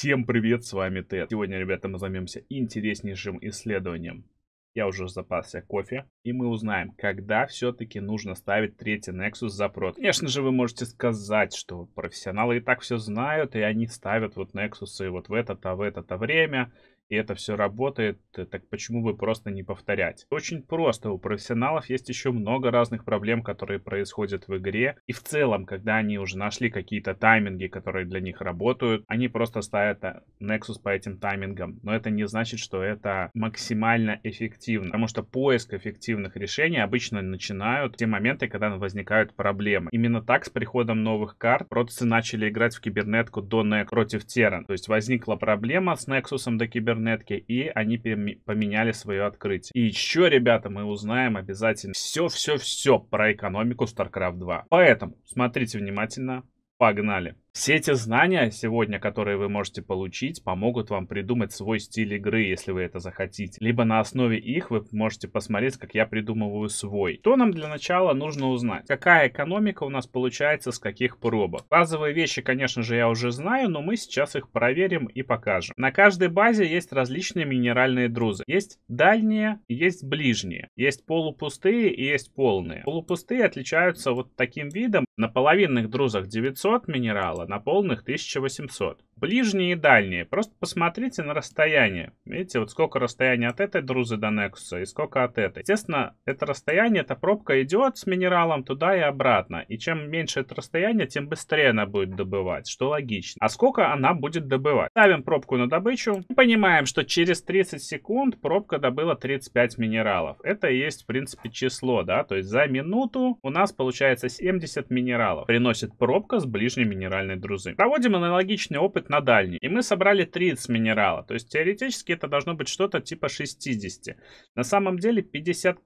Всем привет, с вами Тед. Сегодня, ребята, мы займемся интереснейшим исследованием. Я уже запасся кофе, и мы узнаем, когда все-таки нужно ставить третий Nexus за прот. Конечно же, вы можете сказать, что профессионалы и так все знают, и они ставят вот Nexus и вот в это-то, в это-то время, и это все работает, э, так почему бы просто не повторять? Очень просто, у профессионалов есть еще много разных проблем, которые происходят в игре, и в целом, когда они уже нашли какие-то тайминги, которые для них работают, они просто ставят э, Nexus по этим таймингам, но это не значит, что это максимально эффективно, потому что поиск эффективных решений обычно начинают в те моменты, когда возникают проблемы. Именно так с приходом новых карт протцы начали играть в кибернетку до Nexus против Терран, то есть возникла проблема с Nexus до кибернетки, интернетке, и они поменяли свое открытие. И еще, ребята, мы узнаем обязательно все-все-все про экономику StarCraft 2. Поэтому смотрите внимательно, погнали! Все эти знания сегодня, которые вы можете получить, помогут вам придумать свой стиль игры, если вы это захотите. Либо на основе их вы можете посмотреть, как я придумываю свой. Что нам для начала нужно узнать? Какая экономика у нас получается, с каких пробок? Базовые вещи, конечно же, я уже знаю, но мы сейчас их проверим и покажем. На каждой базе есть различные минеральные друзы. Есть дальние, есть ближние, есть полупустые и есть полные. Полупустые отличаются вот таким видом. На половинных друзах 900 минералов, на полных 1800. Ближние и дальние. Просто посмотрите на расстояние. Видите, вот сколько расстояние от этой друзы до Nexus и сколько от этой. Естественно, это расстояние, эта пробка идет с минералом туда и обратно. И чем меньше это расстояние, тем быстрее она будет добывать, что логично. А сколько она будет добывать? Ставим пробку на добычу. И понимаем, что через 30 секунд пробка добыла 35 минералов. Это и есть, в принципе, число, да? То есть за минуту у нас получается 70 минералов. Приносит пробка с ближней минеральной друзы. Проводим аналогичный опыт на дальний. И мы собрали 30 минерала. То есть теоретически это должно быть что-то типа 60. На самом деле 55-60.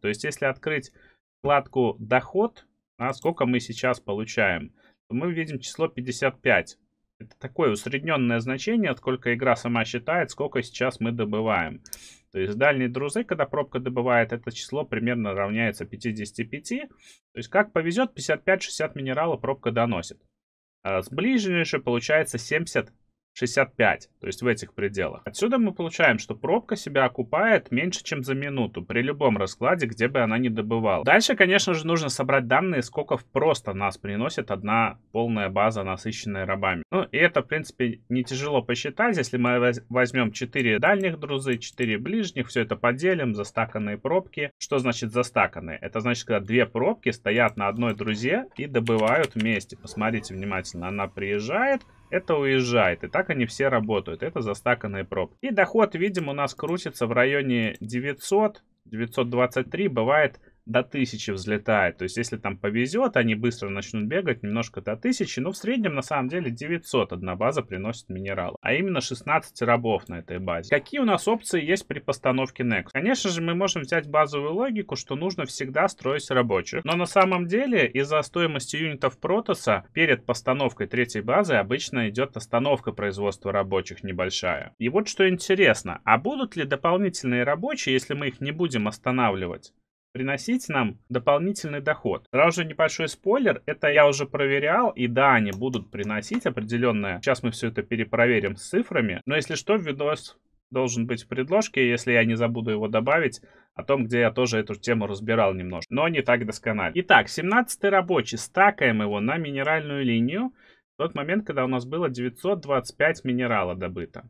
То есть если открыть вкладку «Доход», а сколько мы сейчас получаем, то мы видим число 55. Это такое усредненное значение, сколько игра сама считает, сколько сейчас мы добываем. То есть дальние друзы, когда пробка добывает, это число примерно равняется 55. То есть как повезет, 55-60 минерала пробка доносит. А с ближайшей получается 70 65, то есть в этих пределах. Отсюда мы получаем, что пробка себя окупает меньше, чем за минуту при любом раскладе, где бы она ни добывала. Дальше, конечно же, нужно собрать данные, сколько просто нас приносит одна полная база, насыщенная рабами. Ну и это, в принципе, не тяжело посчитать, если мы возьмем 4 дальних друзы, 4 ближних, все это поделим, застаканные пробки. Что значит застаканные? Это значит, когда две пробки стоят на одной друзе и добывают вместе. Посмотрите внимательно, она приезжает, это уезжает. И так они все работают. Это застаканные пробки. И доход, видим, у нас крутится в районе 900, 923. Бывает до 1000 взлетает. То есть, если там повезет, они быстро начнут бегать, немножко до 1000. Но в среднем, на самом деле, 900 одна база приносит минерал. А именно 16 рабов на этой базе. Какие у нас опции есть при постановке Next? Конечно же, мы можем взять базовую логику, что нужно всегда строить рабочих. Но на самом деле, из-за стоимости юнитов протоса, перед постановкой третьей базы обычно идет остановка производства рабочих небольшая. И вот что интересно, а будут ли дополнительные рабочие, если мы их не будем останавливать? приносить нам дополнительный доход. Сразу же небольшой спойлер, это я уже проверял, и да, они будут приносить определенное. Сейчас мы все это перепроверим с цифрами, но если что, видос должен быть в предложке, если я не забуду его добавить, о том, где я тоже эту тему разбирал немножко, но не так досконально. Итак, 17 рабочий, стакаем его на минеральную линию, в тот момент, когда у нас было 925 минерала добыто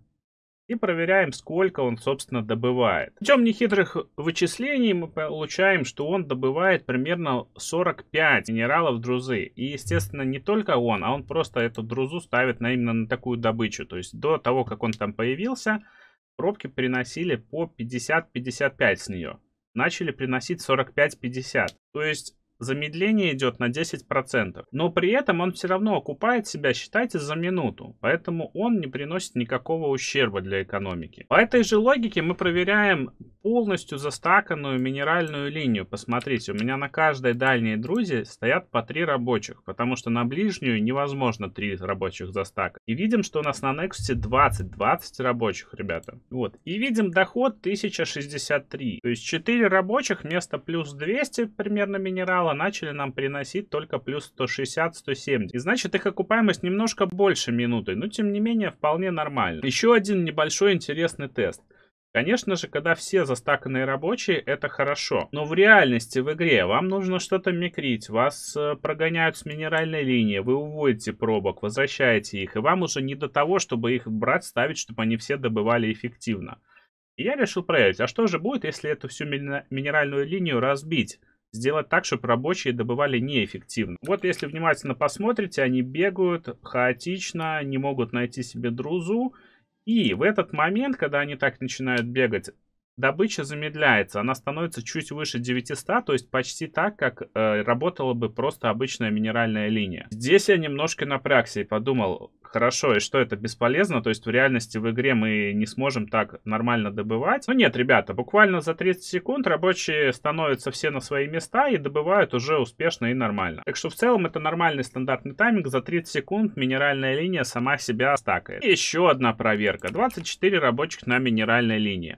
и проверяем, сколько он, собственно, добывает. Путем нехитрых вычислений мы получаем, что он добывает примерно 45 минералов друзы. И, естественно, не только он, а он просто эту друзу ставит на именно на такую добычу. То есть до того, как он там появился, пробки приносили по 50-55 с нее. Начали приносить 45-50. То есть замедление идет на 10%. Но при этом он все равно окупает себя, считайте, за минуту. Поэтому он не приносит никакого ущерба для экономики. По этой же логике мы проверяем полностью застаканную минеральную линию. Посмотрите, у меня на каждой дальней друзе стоят по 3 рабочих, потому что на ближнюю невозможно 3 рабочих застакать. И видим, что у нас на Nexus 20, 20 рабочих, ребята. Вот. И видим доход 1063. То есть 4 рабочих вместо плюс 200 примерно минерала начала начали нам приносить только плюс 160-170. И значит их окупаемость немножко больше минуты, но тем не менее вполне нормально. Еще один небольшой интересный тест. Конечно же, когда все застаканные рабочие, это хорошо. Но в реальности в игре вам нужно что-то микрить, вас э, прогоняют с минеральной линии, вы уводите пробок, возвращаете их, и вам уже не до того, чтобы их брать, ставить, чтобы они все добывали эффективно. И я решил проверить, а что же будет, если эту всю минеральную линию разбить? сделать так, чтобы рабочие добывали неэффективно. Вот если внимательно посмотрите, они бегают хаотично, не могут найти себе друзу. И в этот момент, когда они так начинают бегать, добыча замедляется, она становится чуть выше 900, то есть почти так, как э, работала бы просто обычная минеральная линия. Здесь я немножко напрягся и подумал, хорошо, и что это бесполезно, то есть в реальности в игре мы не сможем так нормально добывать. Но ну нет, ребята, буквально за 30 секунд рабочие становятся все на свои места и добывают уже успешно и нормально. Так что в целом это нормальный стандартный тайминг, за 30 секунд минеральная линия сама себя стакает. И еще одна проверка, 24 рабочих на минеральной линии.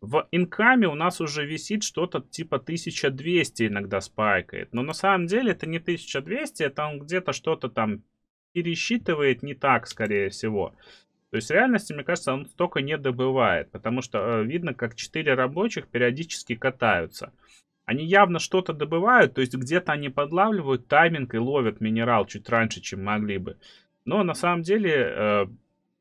В инкаме у нас уже висит что-то типа 1200 иногда спайкает. Но на самом деле это не 1200, это он где-то что-то там пересчитывает не так, скорее всего. То есть в реальности, мне кажется, он столько не добывает, потому что э, видно, как 4 рабочих периодически катаются. Они явно что-то добывают, то есть где-то они подлавливают тайминг и ловят минерал чуть раньше, чем могли бы. Но на самом деле э,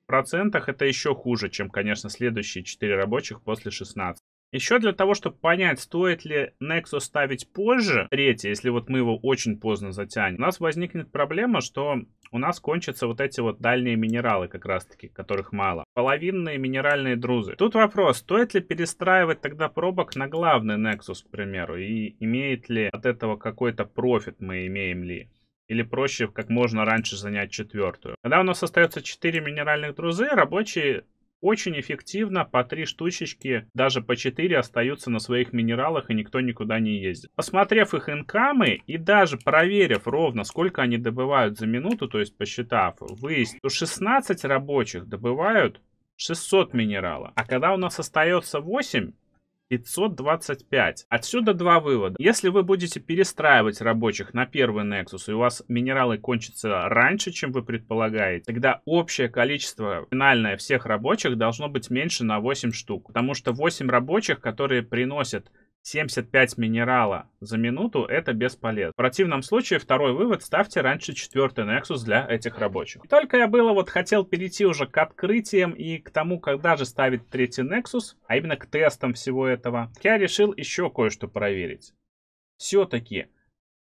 процентах это еще хуже, чем, конечно, следующие 4 рабочих после 16. Еще для того, чтобы понять, стоит ли Nexus ставить позже, третье, если вот мы его очень поздно затянем, у нас возникнет проблема, что у нас кончатся вот эти вот дальние минералы как раз-таки, которых мало. Половинные минеральные друзы. Тут вопрос, стоит ли перестраивать тогда пробок на главный Nexus, к примеру, и имеет ли от этого какой-то профит мы имеем ли? или проще как можно раньше занять четвертую. Когда у нас остается 4 минеральных друзы, рабочие очень эффективно по 3 штучечки, даже по 4 остаются на своих минералах и никто никуда не ездит. Посмотрев их инкамы и даже проверив ровно, сколько они добывают за минуту, то есть посчитав, выяснить, что 16 рабочих добывают 600 минерала. А когда у нас остается 8, 525. Отсюда два вывода. Если вы будете перестраивать рабочих на первый Nexus, и у вас минералы кончатся раньше, чем вы предполагаете, тогда общее количество финальное всех рабочих должно быть меньше на 8 штук. Потому что 8 рабочих, которые приносят 75 минерала за минуту это бесполезно. В противном случае второй вывод ставьте раньше четвертый Nexus для этих рабочих. И только я было вот хотел перейти уже к открытиям и к тому, когда же ставить третий Nexus, а именно к тестам всего этого, я решил еще кое-что проверить. Все-таки,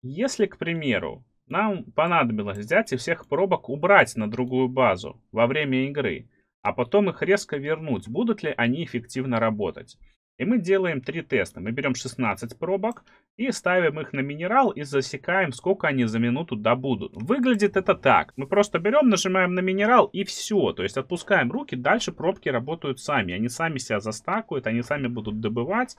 если, к примеру, нам понадобилось взять и всех пробок убрать на другую базу во время игры, а потом их резко вернуть, будут ли они эффективно работать. И мы делаем три теста. Мы берем 16 пробок и ставим их на минерал и засекаем, сколько они за минуту добудут. Выглядит это так. Мы просто берем, нажимаем на минерал и все. То есть отпускаем руки, дальше пробки работают сами. Они сами себя застакуют, они сами будут добывать.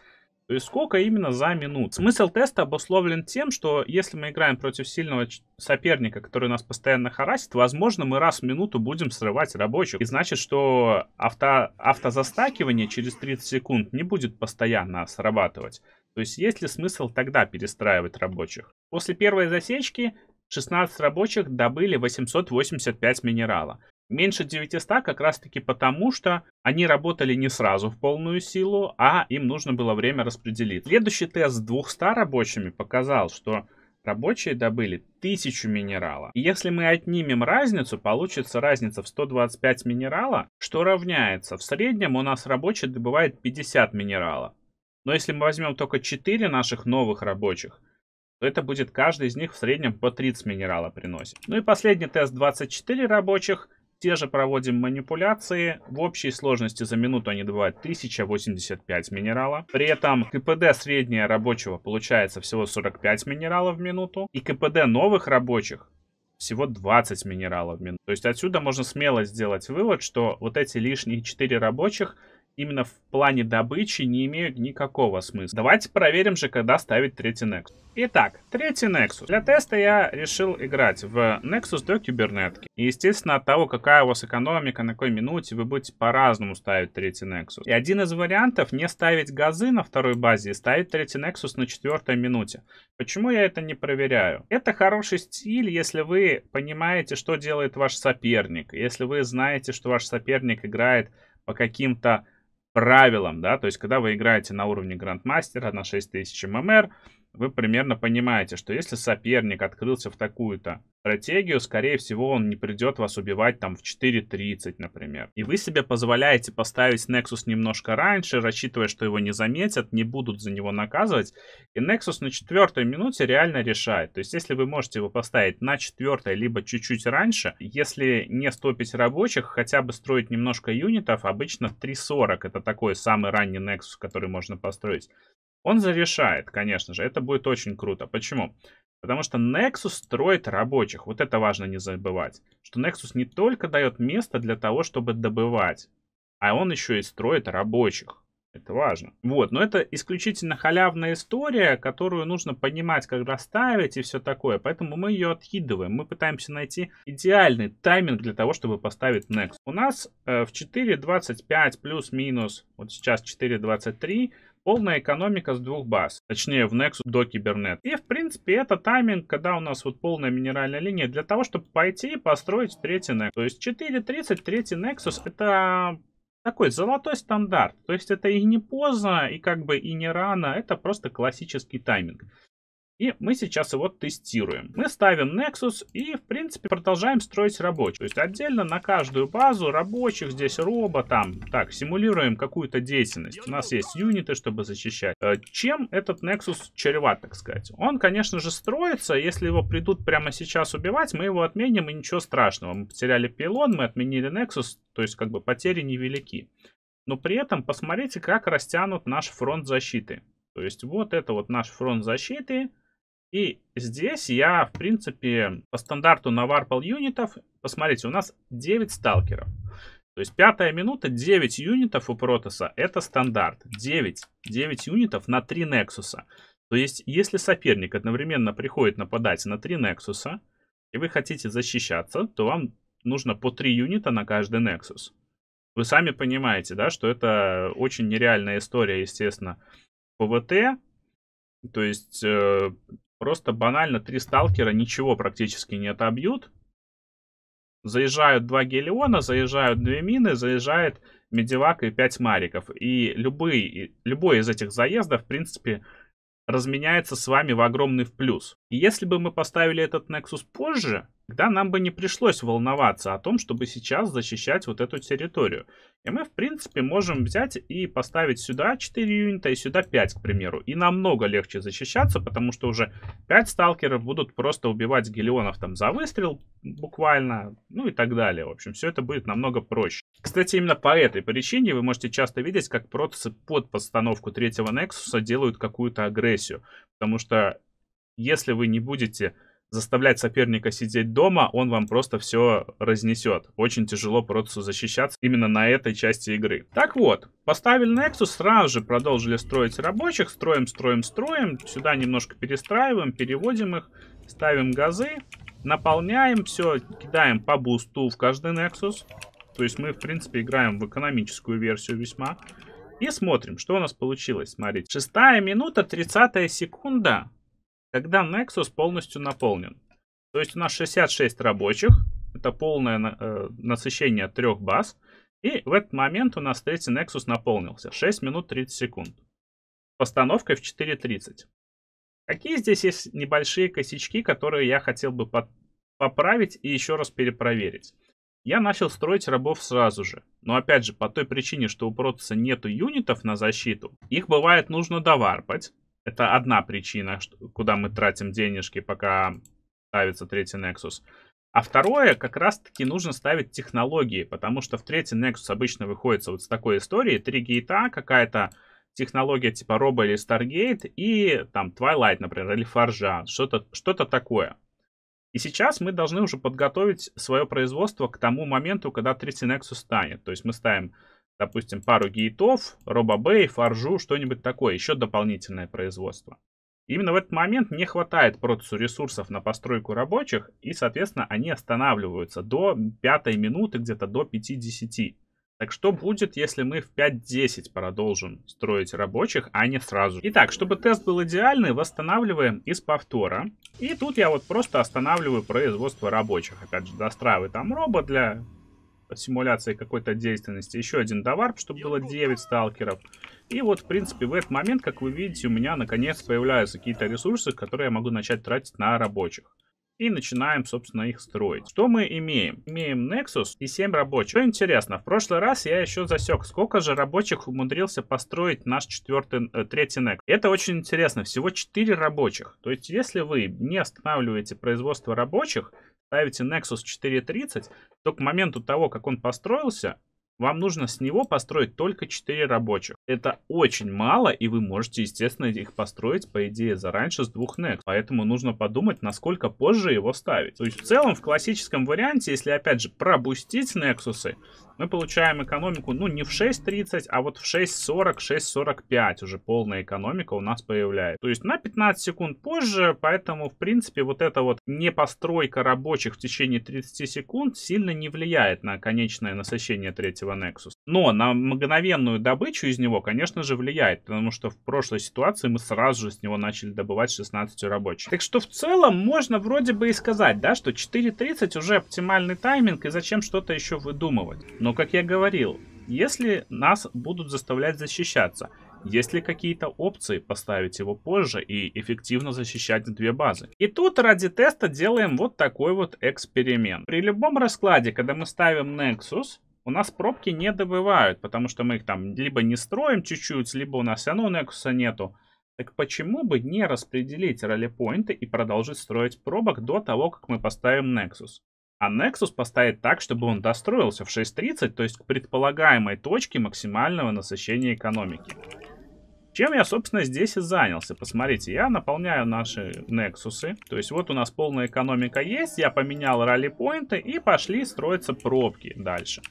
То есть сколько именно за минут. Смысл теста обусловлен тем, что если мы играем против сильного соперника, который нас постоянно харасит, возможно, мы раз в минуту будем срывать рабочих. И значит, что авто, автозастакивание через 30 секунд не будет постоянно срабатывать. То есть есть ли смысл тогда перестраивать рабочих? После первой засечки 16 рабочих добыли 885 минерала. Меньше 900 как раз-таки потому, что они работали не сразу в полную силу, а им нужно было время распределить. Следующий тест с 200 рабочими показал, что рабочие добыли 1000 минерала. И если мы отнимем разницу, получится разница в 125 минерала, что равняется в среднем у нас рабочий добывает 50 минерала. Но если мы возьмем только 4 наших новых рабочих, то это будет каждый из них в среднем по 30 минерала приносит. Ну и последний тест 24 рабочих – те же проводим манипуляции. В общей сложности за минуту они добывают 1085 минерала. При этом КПД средняя рабочего получается всего 45 минералов в минуту. И КПД новых рабочих всего 20 минералов в минуту. То есть отсюда можно смело сделать вывод, что вот эти лишние 4 рабочих – именно в плане добычи не имеют никакого смысла. Давайте проверим же, когда ставить третий Nexus. Итак, третий Nexus. Для теста я решил играть в Nexus до кибернетки. И, естественно, от того, какая у вас экономика, на какой минуте, вы будете по-разному ставить третий Nexus. И один из вариантов не ставить газы на второй базе и ставить третий Nexus на четвертой минуте. Почему я это не проверяю? Это хороший стиль, если вы понимаете, что делает ваш соперник. Если вы знаете, что ваш соперник играет по каким-то правилам, да, то есть когда вы играете на уровне грандмастера на 6000 ММР, вы примерно понимаете, что если соперник открылся в такую-то стратегию, скорее всего, он не придет вас убивать там в 4.30, например. И вы себе позволяете поставить Nexus немножко раньше, рассчитывая, что его не заметят, не будут за него наказывать. И Nexus на четвертой минуте реально решает. То есть, если вы можете его поставить на четвертой, либо чуть-чуть раньше, если не стопить рабочих, хотя бы строить немножко юнитов, обычно в 3.40 это такой самый ранний Nexus, который можно построить. Он зарешает, конечно же. Это будет очень круто. Почему? Потому что Nexus строит рабочих. Вот это важно не забывать. Что Nexus не только дает место для того, чтобы добывать, а он еще и строит рабочих. Это важно. Вот, но это исключительно халявная история, которую нужно понимать, как расставить и все такое. Поэтому мы ее откидываем. Мы пытаемся найти идеальный тайминг для того, чтобы поставить Nexus. У нас э, в 4.25 плюс-минус, вот сейчас 4.23, полная экономика с двух баз, точнее в Nexus до Кибернет. И в принципе это тайминг, когда у нас вот полная минеральная линия для того, чтобы пойти и построить третий Nexus. То есть 4.30, третий Nexus это такой золотой стандарт. То есть это и не поздно, и как бы и не рано, это просто классический тайминг. И мы сейчас его тестируем. Мы ставим Nexus и, в принципе, продолжаем строить рабочих. То есть отдельно на каждую базу рабочих, здесь робо, там. Так, симулируем какую-то деятельность. У нас есть юниты, чтобы защищать. Э, чем этот Nexus чреват, так сказать? Он, конечно же, строится. Если его придут прямо сейчас убивать, мы его отменим и ничего страшного. Мы потеряли пилон, мы отменили Nexus, то есть как бы потери невелики. Но при этом посмотрите, как растянут наш фронт защиты. То есть вот это вот наш фронт защиты. И здесь я, в принципе, по стандарту на варпл юнитов, посмотрите, у нас 9 сталкеров. То есть пятая минута, 9 юнитов у Протоса, это стандарт. 9, 9 юнитов на 3 Нексуса. То есть, если соперник одновременно приходит нападать на 3 Нексуса, и вы хотите защищаться, то вам нужно по 3 юнита на каждый нексус. Вы сами понимаете, да, что это очень нереальная история, естественно, ПВТ. То есть, э, Просто банально три сталкера ничего практически не отобьют. Заезжают два гелиона, заезжают две мины, заезжает медивак и пять мариков. И любые, любой из этих заездов, в принципе, разменяется с вами в огромный в плюс. И если бы мы поставили этот Nexus позже, тогда нам бы не пришлось волноваться о том, чтобы сейчас защищать вот эту территорию. И мы, в принципе, можем взять и поставить сюда 4 юнита и сюда 5, к примеру. И намного легче защищаться, потому что уже 5 сталкеров будут просто убивать гелионов там за выстрел буквально, ну и так далее. В общем, все это будет намного проще. Кстати, именно по этой причине вы можете часто видеть, как протасы под постановку третьего Nexus делают какую-то агрессию. Потому что если вы не будете заставлять соперника сидеть дома, он вам просто все разнесет. Очень тяжело Протусу защищаться именно на этой части игры. Так вот, поставили Nexus, сразу же продолжили строить рабочих. Строим, строим, строим. Сюда немножко перестраиваем, переводим их, ставим газы, наполняем все, кидаем по бусту в каждый Nexus. То есть мы, в принципе, играем в экономическую версию весьма. И смотрим, что у нас получилось. Смотрите, шестая минута, тридцатая секунда когда Nexus полностью наполнен. То есть у нас 66 рабочих, это полное э, насыщение трех баз, и в этот момент у нас третий Nexus наполнился, 6 минут 30 секунд, с постановкой в 4.30. Какие здесь есть небольшие косячки, которые я хотел бы под... поправить и еще раз перепроверить? Я начал строить рабов сразу же. Но опять же, по той причине, что у Протаса нету юнитов на защиту, их бывает нужно доварпать. Это одна причина, куда мы тратим денежки, пока ставится третий Nexus. А второе, как раз-таки нужно ставить технологии, потому что в третий Nexus обычно выходит вот с такой историей. Три гейта, какая-то технология типа Robo или Stargate и там Twilight, например, или Фаржа, что-то что то такое. И сейчас мы должны уже подготовить свое производство к тому моменту, когда третий Nexus станет. То есть мы ставим допустим, пару гейтов, робобей, фаржу, что-нибудь такое, еще дополнительное производство. Именно в этот момент не хватает процессу ресурсов на постройку рабочих, и, соответственно, они останавливаются до пятой минуты, где-то до 5-10. Так что будет, если мы в 5-10 продолжим строить рабочих, а не сразу? Итак, чтобы тест был идеальный, восстанавливаем из повтора. И тут я вот просто останавливаю производство рабочих. Опять же, достраиваю там робот для симуляции какой-то деятельности еще один товар, чтобы было 9 сталкеров. И вот, в принципе, в этот момент, как вы видите, у меня наконец появляются какие-то ресурсы, которые я могу начать тратить на рабочих. И начинаем, собственно, их строить. Что мы имеем? Имеем Nexus и 7 рабочих. Что интересно, в прошлый раз я еще засек, сколько же рабочих умудрился построить наш четвертый, э, третий Nexus. Это очень интересно, всего 4 рабочих. То есть, если вы не останавливаете производство рабочих, ставите Nexus 4.30, то к моменту того, как он построился, вам нужно с него построить только 4 рабочих. Это очень мало, и вы можете, естественно, их построить, по идее, зараньше с двух Nexus. Поэтому нужно подумать, насколько позже его ставить. То есть, в целом, в классическом варианте, если, опять же, пробустить Nexus, мы получаем экономику, ну, не в 6.30, а вот в 6.40, 6.45 уже полная экономика у нас появляется. То есть на 15 секунд позже, поэтому, в принципе, вот эта вот непостройка рабочих в течение 30 секунд сильно не влияет на конечное насыщение третьего Nexus. Но на мгновенную добычу из него, конечно же, влияет, потому что в прошлой ситуации мы сразу же с него начали добывать 16 рабочих. Так что в целом можно вроде бы и сказать, да, что 4.30 уже оптимальный тайминг, и зачем что-то еще выдумывать. Но, как я говорил, если нас будут заставлять защищаться, есть ли какие-то опции поставить его позже и эффективно защищать две базы. И тут ради теста делаем вот такой вот эксперимент. При любом раскладе, когда мы ставим Nexus, у нас пробки не добывают, потому что мы их там либо не строим чуть-чуть, либо у нас все равно Nexus нету. Так почему бы не распределить ролепоинты и продолжить строить пробок до того, как мы поставим Nexus? А Nexus поставить так, чтобы он достроился в 6.30, то есть к предполагаемой точке максимального насыщения экономики. Чем я, собственно, здесь и занялся. Посмотрите, я наполняю наши Нексусы. То есть вот у нас полная экономика есть, я поменял ралли-поинты и пошли строиться пробки дальше.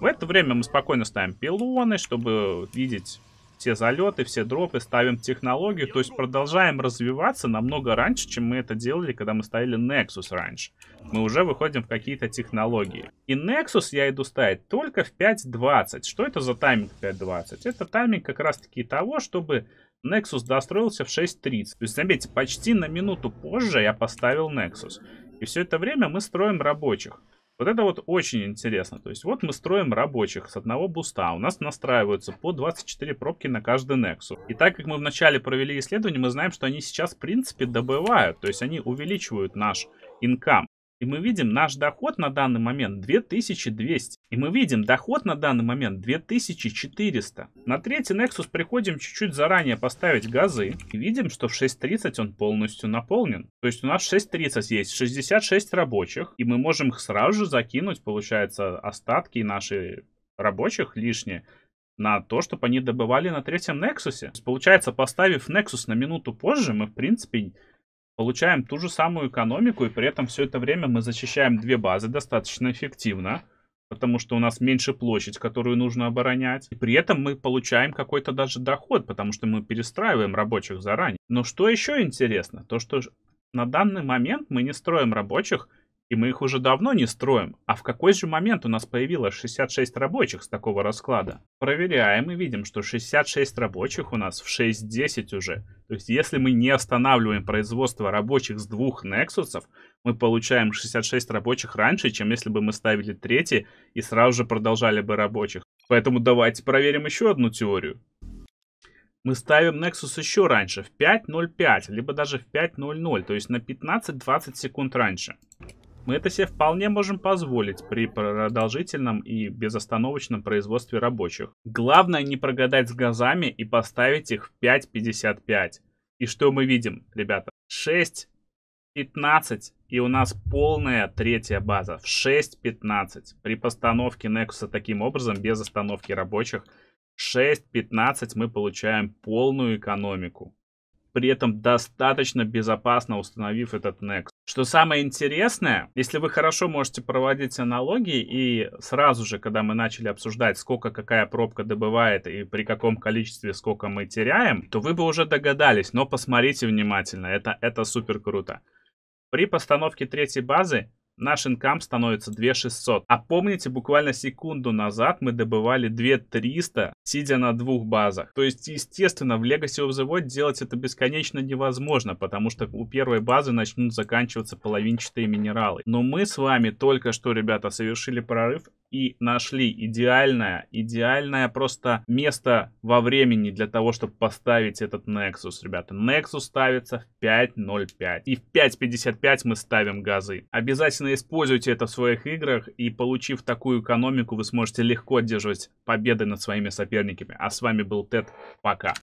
В это время мы спокойно ставим пилоны, чтобы видеть все залеты, все дропы, ставим технологию, то есть продолжаем развиваться намного раньше, чем мы это делали, когда мы ставили Nexus раньше. Мы уже выходим в какие-то технологии. И Nexus я иду ставить только в 5.20. Что это за тайминг 5.20? Это тайминг как раз-таки того, чтобы Nexus достроился в 6.30. То есть, заметьте, почти на минуту позже я поставил Nexus. И все это время мы строим рабочих. Вот это вот очень интересно. То есть вот мы строим рабочих с одного буста. У нас настраиваются по 24 пробки на каждый Nexus. И так как мы вначале провели исследование, мы знаем, что они сейчас в принципе добывают. То есть они увеличивают наш инкам. И мы видим наш доход на данный момент 2200. И мы видим доход на данный момент 2400. На третий Nexus приходим чуть-чуть заранее поставить газы. И видим, что в 6.30 он полностью наполнен. То есть у нас в 6.30 есть 66 рабочих. И мы можем их сразу же закинуть, получается, остатки наших рабочих лишние на то, чтобы они добывали на третьем Nexus. Получается, поставив Nexus на минуту позже, мы, в принципе, получаем ту же самую экономику, и при этом все это время мы защищаем две базы достаточно эффективно, потому что у нас меньше площадь, которую нужно оборонять. И при этом мы получаем какой-то даже доход, потому что мы перестраиваем рабочих заранее. Но что еще интересно, то что на данный момент мы не строим рабочих – и мы их уже давно не строим. А в какой же момент у нас появилось 66 рабочих с такого расклада? Проверяем и видим, что 66 рабочих у нас в 6.10 уже. То есть если мы не останавливаем производство рабочих с двух Nexus, мы получаем 66 рабочих раньше, чем если бы мы ставили третий и сразу же продолжали бы рабочих. Поэтому давайте проверим еще одну теорию мы ставим Nexus еще раньше, в 5.05, либо даже в 5.00, то есть на 15-20 секунд раньше. Мы это себе вполне можем позволить при продолжительном и безостановочном производстве рабочих. Главное не прогадать с газами и поставить их в 5.55. И что мы видим, ребята? 6.15 и у нас полная третья база в 6.15. При постановке Nexus таким образом, без остановки рабочих, 6.15 мы получаем полную экономику. При этом достаточно безопасно установив этот Nexus. Что самое интересное, если вы хорошо можете проводить аналогии, и сразу же, когда мы начали обсуждать, сколько какая пробка добывает и при каком количестве сколько мы теряем, то вы бы уже догадались, но посмотрите внимательно, это, это супер круто. При постановке третьей базы наш инкам становится 2600. А помните, буквально секунду назад мы добывали 2300, сидя на двух базах. То есть, естественно, в Legacy of the Void делать это бесконечно невозможно, потому что у первой базы начнут заканчиваться половинчатые минералы. Но мы с вами только что, ребята, совершили прорыв и нашли идеальное, идеальное просто место во времени для того, чтобы поставить этот Nexus, ребята. Nexus ставится в 5.05. И в 5.55 мы ставим газы. Обязательно используйте это в своих играх, и получив такую экономику, вы сможете легко одерживать победы над своими соперниками. А с вами был Тед. Пока.